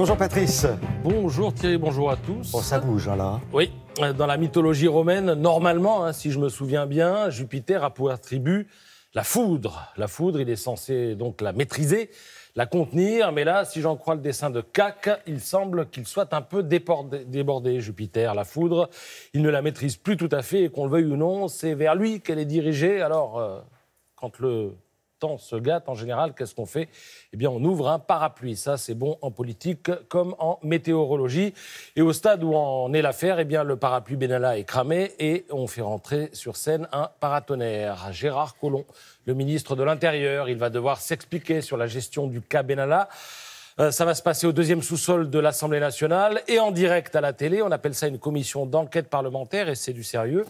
Bonjour Patrice. Bonjour Thierry, bonjour à tous. Bon, oh, ça bouge hein, là. Oui, euh, dans la mythologie romaine, normalement, hein, si je me souviens bien, Jupiter a pour attribut la foudre. La foudre, il est censé donc la maîtriser, la contenir, mais là, si j'en crois le dessin de Cac, il semble qu'il soit un peu débordé, Jupiter. La foudre, il ne la maîtrise plus tout à fait, et qu'on le veuille ou non, c'est vers lui qu'elle est dirigée. Alors, euh, quand le temps se gâte, en général, qu'est-ce qu'on fait Eh bien, on ouvre un parapluie. Ça, c'est bon en politique comme en météorologie. Et au stade où on est l'affaire, eh bien, le parapluie Benalla est cramé et on fait rentrer sur scène un paratonnerre. Gérard Collomb, le ministre de l'Intérieur, il va devoir s'expliquer sur la gestion du cas Benalla. Euh, ça va se passer au deuxième sous-sol de l'Assemblée nationale et en direct à la télé. On appelle ça une commission d'enquête parlementaire et c'est du sérieux.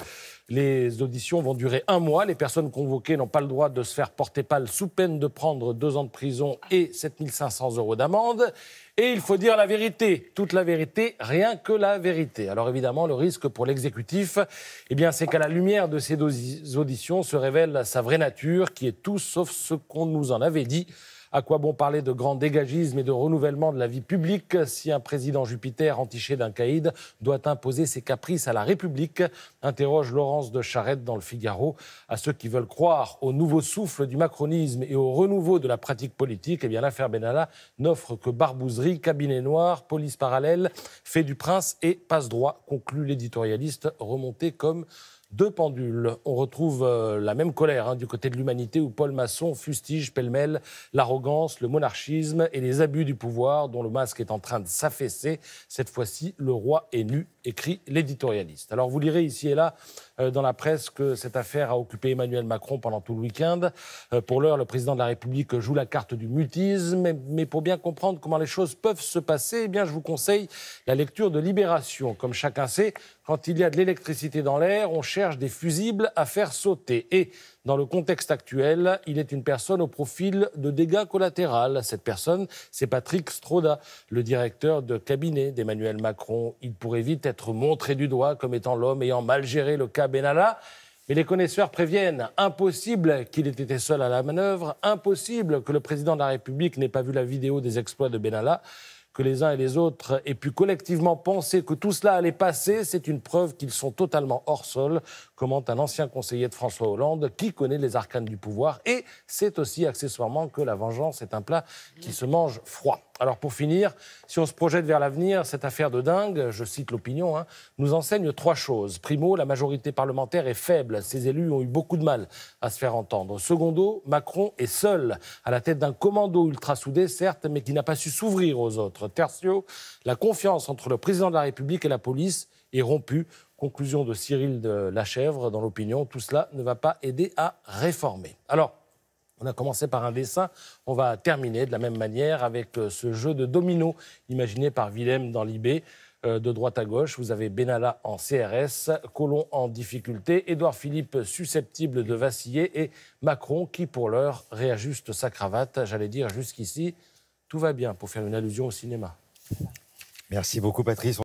Les auditions vont durer un mois. Les personnes convoquées n'ont pas le droit de se faire porter pâle sous peine de prendre deux ans de prison et 7500 euros d'amende. Et il faut dire la vérité, toute la vérité, rien que la vérité. Alors évidemment, le risque pour l'exécutif, eh bien, c'est qu'à la lumière de ces auditions se révèle sa vraie nature, qui est tout sauf ce qu'on nous en avait dit. À quoi bon parler de grand dégagisme et de renouvellement de la vie publique si un président Jupiter, entiché d'un caïd, doit imposer ses caprices à la République Interroge Laurence de Charette dans le Figaro. À ceux qui veulent croire au nouveau souffle du macronisme et au renouveau de la pratique politique, eh bien l'affaire Benalla n'offre que barbouzerie, cabinet noir, police parallèle, fait du prince et passe droit, conclut l'éditorialiste remonté comme deux pendules. On retrouve euh, la même colère hein, du côté de l'humanité où Paul Masson fustige pêle-mêle l'arrogance, le monarchisme et les abus du pouvoir dont le masque est en train de s'affaisser. Cette fois-ci, le roi est nu, écrit l'éditorialiste. Alors vous lirez ici et là euh, dans la presse que cette affaire a occupé Emmanuel Macron pendant tout le week-end. Euh, pour l'heure, le président de la République joue la carte du mutisme, mais, pour bien comprendre comment les choses peuvent se passer, eh bien je vous conseille la lecture de Libération. Comme chacun sait, quand il y a de l'électricité dans l'air, on cherche des fusibles à faire sauter. Et dans le contexte actuel, il est une personne au profil de dégâts collatéraux. Cette personne, c'est Patrick Stroda, le directeur de cabinet d'Emmanuel Macron. Il pourrait vite être montré du doigt comme étant l'homme ayant mal géré le cas Benalla. Mais les connaisseurs préviennent, impossible qu'il ait été seul à la manœuvre, impossible que le président de la République n'ait pas vu la vidéo des exploits de Benalla que les uns et les autres aient pu collectivement penser que tout cela allait passer, c'est une preuve qu'ils sont totalement hors sol, commente un ancien conseiller de François Hollande qui connaît les arcanes du pouvoir. Et c'est aussi accessoirement que la vengeance est un plat qui se mange froid. Alors pour finir, si on se projette vers l'avenir, cette affaire de dingue, je cite l'opinion, hein, nous enseigne trois choses. Primo, la majorité parlementaire est faible. Ses élus ont eu beaucoup de mal à se faire entendre. Secondo, Macron est seul, à la tête d'un commando ultra soudé, certes, mais qui n'a pas su s'ouvrir aux autres. Tertio, la confiance entre le président de la République et la police est rompu. Conclusion de Cyril de la Chèvre, dans l'opinion, tout cela ne va pas aider à réformer. Alors, on a commencé par un dessin, on va terminer de la même manière avec euh, ce jeu de domino imaginé par Willem dans l'IB. Euh, de droite à gauche, vous avez Benalla en CRS, Colomb en difficulté, Édouard Philippe susceptible de vaciller et Macron qui, pour l'heure, réajuste sa cravate. J'allais dire jusqu'ici, tout va bien, pour faire une allusion au cinéma. Merci beaucoup, Patrice.